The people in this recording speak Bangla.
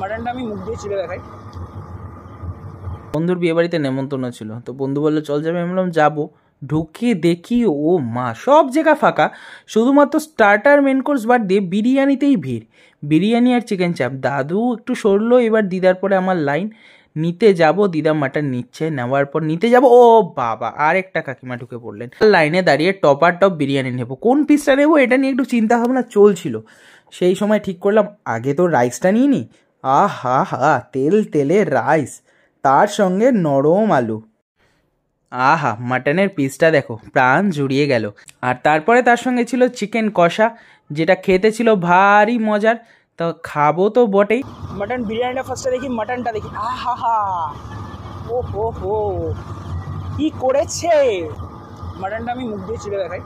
মাটনটা আমি মুখ দিয়ে দেখাই বন্ধুর বিয়েবাড়িতে নেমন্তন্ন ছিল তো বন্ধু বললো চল যাবে আমি বললাম যাবো ঢুকে দেখি ও মা সব জায়গা ফাঁকা শুধুমাত্র স্টার্টার মেন কোর্স বাদ দিয়ে বিরিয়ানিতেই ভিড় বিরিয়ানি আর চিকেন চাপ দাদু একটু সরলো এবার দিদার পরে আমার লাইন নিতে যাব দিদা মাটন নিচ্ছে নেওয়ার পর নিতে যাব ও বাবা আর একটা কাকিমা ঢুকে পড়লেন লাইনে দাঁড়িয়ে টপ আর টপ বিরিয়ানি নেব কোন পিসটা নেবো এটা নিয়ে একটু চিন্তা ভাবনা চলছিল সেই সময় ঠিক করলাম আগে তো রাইসটা নিয়ে নিই আহা হা তেল তেলে রাইস তার সঙ্গে নরম আলু আহা মাটনের পিসটা দেখো প্রাণ জুড়িয়ে গেল আর তারপরে তার সঙ্গে ছিল চিকেন কষা যেটা খেতে ছিল ভারী মজার তো খাবো তো বটেই মাটন বিরিয়ানিটা ফার্স্টে দেখি মাটনটা দেখি আহা হা ও হো হো কী করেছে মাটনটা আমি মুখ দিয়ে চিড়ে দেখাই